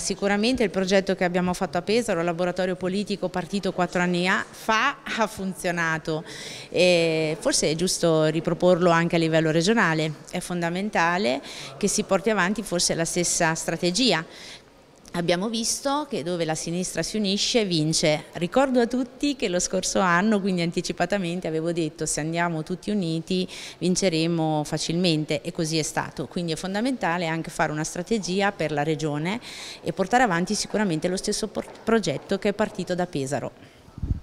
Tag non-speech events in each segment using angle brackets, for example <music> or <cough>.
Sicuramente il progetto che abbiamo fatto a Pesaro, laboratorio politico partito quattro anni fa, ha funzionato e forse è giusto riproporlo anche a livello regionale, è fondamentale che si porti avanti forse la stessa strategia abbiamo visto che dove la sinistra si unisce vince. Ricordo a tutti che lo scorso anno, quindi anticipatamente, avevo detto se andiamo tutti uniti vinceremo facilmente e così è stato. Quindi è fondamentale anche fare una strategia per la regione e portare avanti sicuramente lo stesso progetto che è partito da Pesaro.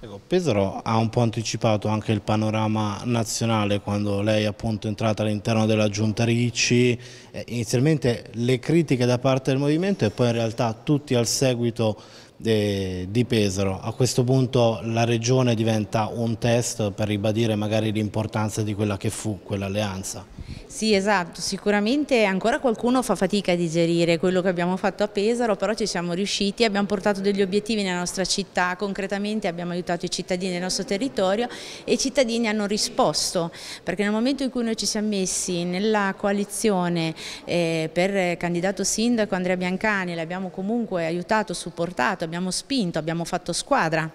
Ecco, Pesaro ha un po' anticipato anche il panorama nazionale quando lei appunto, è entrata all'interno della giunta Ricci, eh, inizialmente le critiche da parte del movimento e poi in realtà tutti al seguito eh, di Pesaro. A questo punto la regione diventa un test per ribadire magari l'importanza di quella che fu quell'alleanza. Sì, esatto, sicuramente ancora qualcuno fa fatica a digerire quello che abbiamo fatto a Pesaro, però ci siamo riusciti, abbiamo portato degli obiettivi nella nostra città, concretamente abbiamo aiutato i cittadini del nostro territorio e i cittadini hanno risposto, perché nel momento in cui noi ci siamo messi nella coalizione eh, per candidato sindaco Andrea Biancani, l'abbiamo comunque aiutato, supportato, abbiamo spinto, abbiamo fatto squadra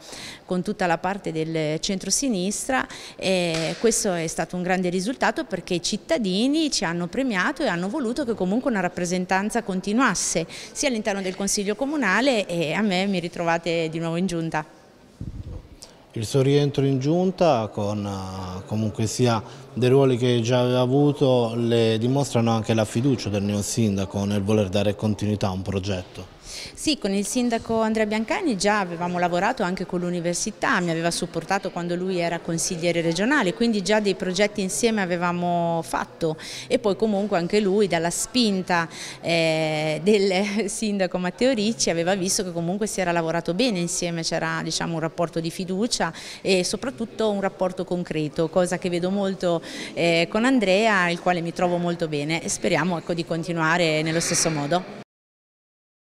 con tutta la parte del centro-sinistra, eh, questo è stato un grande risultato perché i cittadini quindi ci hanno premiato e hanno voluto che comunque una rappresentanza continuasse sia all'interno del Consiglio Comunale e a me mi ritrovate di nuovo in giunta. Il suo rientro in giunta con eh, comunque sia dei ruoli che già aveva avuto le dimostrano anche la fiducia del neo sindaco nel voler dare continuità a un progetto. Sì, con il sindaco Andrea Biancani già avevamo lavorato anche con l'università, mi aveva supportato quando lui era consigliere regionale, quindi già dei progetti insieme avevamo fatto e poi comunque anche lui dalla spinta eh, del <laughs> sindaco Matteo Ricci aveva visto che comunque si era lavorato bene insieme, c'era diciamo, un rapporto di fiducia e soprattutto un rapporto concreto, cosa che vedo molto eh, con Andrea, il quale mi trovo molto bene e speriamo ecco, di continuare nello stesso modo.